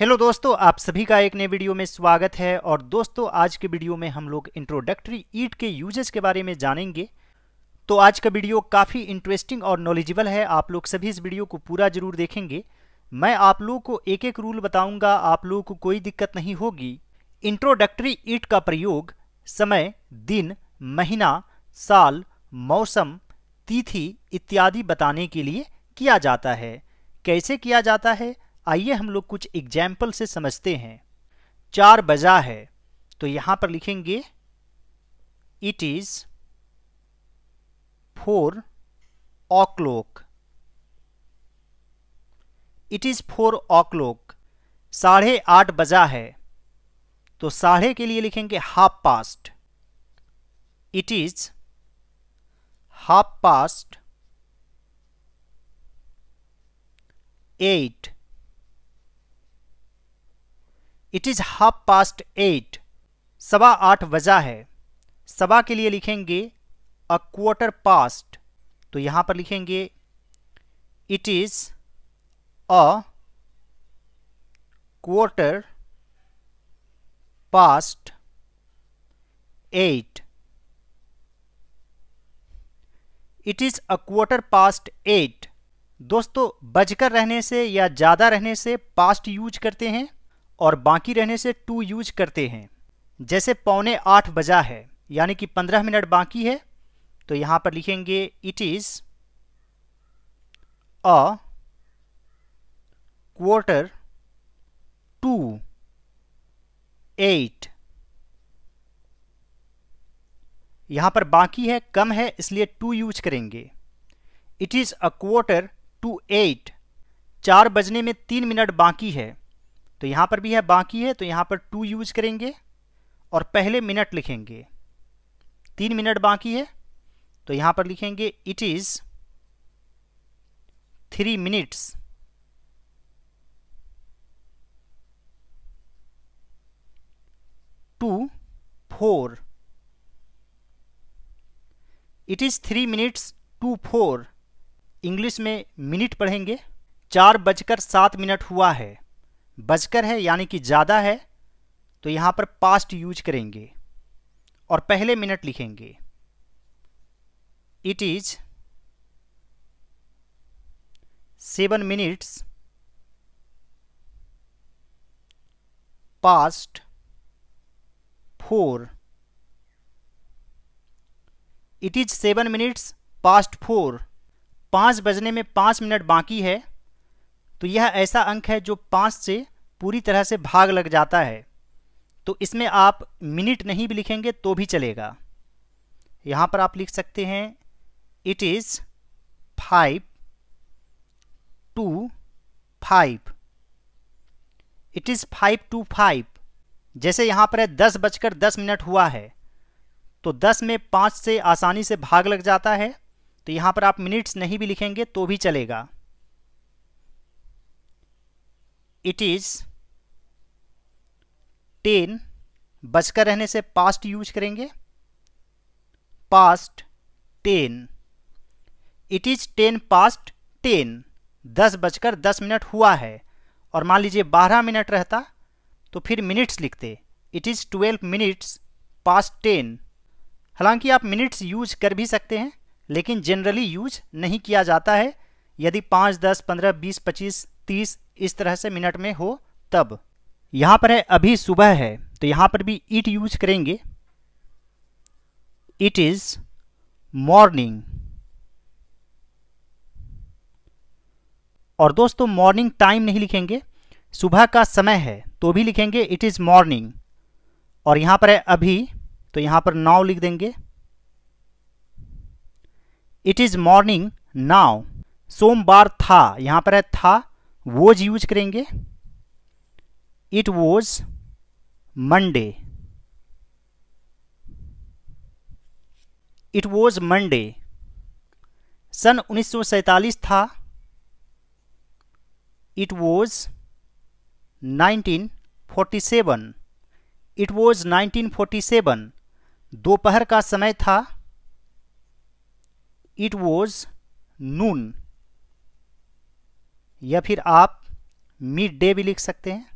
Hello दोस्तों आप सभी का एक नए वीडियो में स्वागत है और दोस्तों आज के वीडियो में हम लोग इंट्रोडक्टरी ईट के यूजेस के बारे में जानेंगे तो आज का वीडियो काफ़ी इंटरेस्टिंग और नॉलेजेबल है आप लोग सभी इस वीडियो को पूरा जरूर देखेंगे मैं आप लोगों को एक एक रूल बताऊंगा आप लोगों को कोई दिक्कत नहीं होगी इंट्रोडक्टरी ईट का प्रयोग समय दिन महीना साल मौसम तिथि इत्यादि बताने के लिए किया जाता है कैसे किया जाता है आइए हम लोग कुछ एग्जाम्पल से समझते हैं चार बजा है तो यहां पर लिखेंगे it is four o it is four o साढ़े आठ बजा है तो साढ़े के लिए लिखेंगे half past it is half past eight it is half past eight सवा आठ बजा है सवा के लिए लिखेंगे अ क्वार्टर पास्ट तो यहां पर लिखेंगे it is a quarter past eight it is a quarter past eight दोस्तों बजकर रहने से या ज़्यादा रहने से पास्ट यूज करते हैं और बाकी रहने से टू यूज करते हैं जैसे पौने आठ बजा है यानी कि पंद्रह मिनट बाकी है तो यहां पर लिखेंगे it is a quarter to eight यहां पर बाकी है कम है इसलिए टू यूज करेंगे it is a quarter to eight चार बजने में तीन मिनट बाकी है तो यहाँ पर भी है बाकी है तो यहाँ पर टू यूज करेंगे और पहले मिनट लिखेंगे तीन मिनट बाकी है तो यहाँ पर लिखेंगे it is three minutes to four it is three minutes to four English में मिनट पढ़ेंगे चार बजकर सात मिनट हुआ है बजकर है यानी कि ज़्यादा है तो यहाँ पर पास्ट यूज करेंगे और पहले मिनट लिखेंगे it is seven minutes past four it is seven minutes past four पाँच बजने में पाँच मिनट बाकी है तो यह ऐसा अंक है जो पाँच से पूरी तरह से भाग लग जाता है तो इसमें आप मिनट नहीं भी लिखेंगे तो भी चलेगा यहाँ पर आप लिख सकते हैं it is five to five it is five to five जैसे यहाँ पर है दस बजकर दस मिनट हुआ है तो दस में पाँच से आसानी से भाग लग जाता है तो यहाँ पर आप मिनट्स नहीं भी लिखेंगे तो भी चलेगा इट इज टेन बचकर रहने से पास्ट यूज करेंगे past ten it is ten past ten दस बजकर दस मिनट हुआ है और मान लीजिए बारह मिनट रहता तो फिर मिनट्स लिखते it is twelve minutes past ten हालांकि आप मिनट्स यूज कर भी सकते हैं लेकिन जनरली यूज नहीं किया जाता है यदि पाँच दस पंद्रह बीस पच्चीस तीस इस तरह से मिनट में हो तब यहाँ पर है अभी सुबह है तो यहाँ पर भी इट यूज करेंगे इट इज मॉर्निंग और दोस्तों मॉर्निंग टाइम नहीं लिखेंगे सुबह का समय है तो भी लिखेंगे इट इज़ मॉर्निंग और यहां पर है अभी तो यहां पर नाव लिख देंगे इट इज़ मॉर्निंग नाव सोमवार था यहां पर है था वोज यूज करेंगे it was Monday it was Monday सन उन्नीस था इट वॉज 1947 इट वॉज 1947 दोपहर का समय था इट वॉज नून या फिर आप मिड डे भी लिख सकते हैं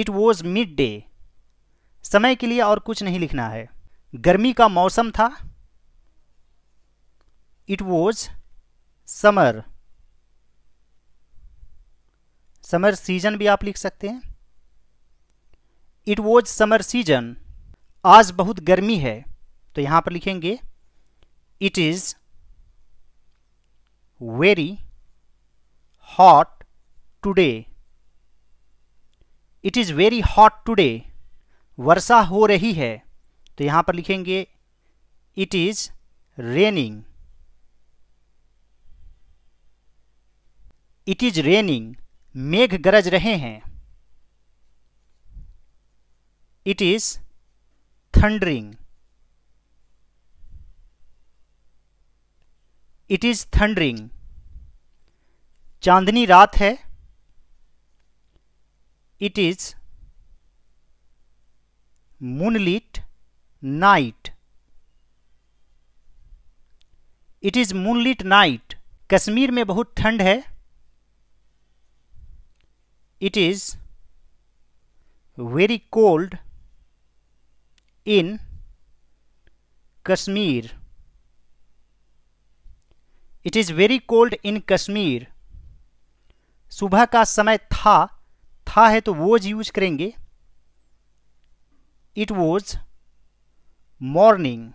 इट वॉज मिड डे समय के लिए और कुछ नहीं लिखना है गर्मी का मौसम था it was summer summer season भी आप लिख सकते हैं इट वॉज समर सीजन आज बहुत गर्मी है तो यहां पर लिखेंगे it is very hot today. It is very hot today. वर्षा हो रही है तो यहाँ पर लिखेंगे it is raining it is raining मेघ गरज रहे हैं it is thundering it is thundering चांदनी रात है it is moonlit night it is moonlit night Kashmir में बहुत ठंड है it is very cold in Kashmir it is very cold in Kashmir सुबह का समय था था है तो वोज यूज करेंगे it was morning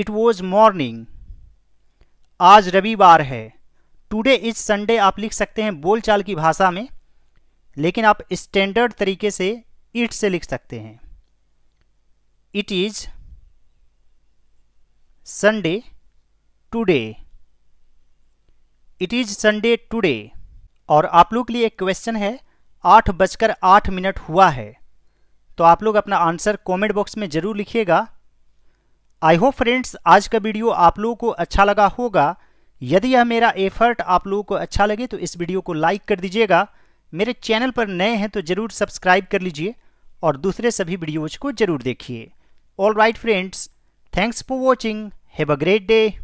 it was morning आज रविवार है टुडे इज संडे आप लिख सकते हैं बोलचाल की भाषा में लेकिन आप स्टैंडर्ड तरीके से इट से लिख सकते हैं it is Sunday today it is Sunday today और आप लोग के लिए एक क्वेश्चन है आठ बजकर आठ मिनट हुआ है तो आप लोग अपना आंसर कमेंट बॉक्स में ज़रूर लिखिएगा आई होप फ्रेंड्स आज का वीडियो आप लोगों को अच्छा लगा होगा यदि यह मेरा एफर्ट आप लोगों को अच्छा लगे तो इस वीडियो को लाइक कर दीजिएगा मेरे चैनल पर नए हैं तो ज़रूर सब्सक्राइब कर लीजिए और दूसरे सभी वीडियोज को ज़रूर देखिए all right friends thanks for watching have a great day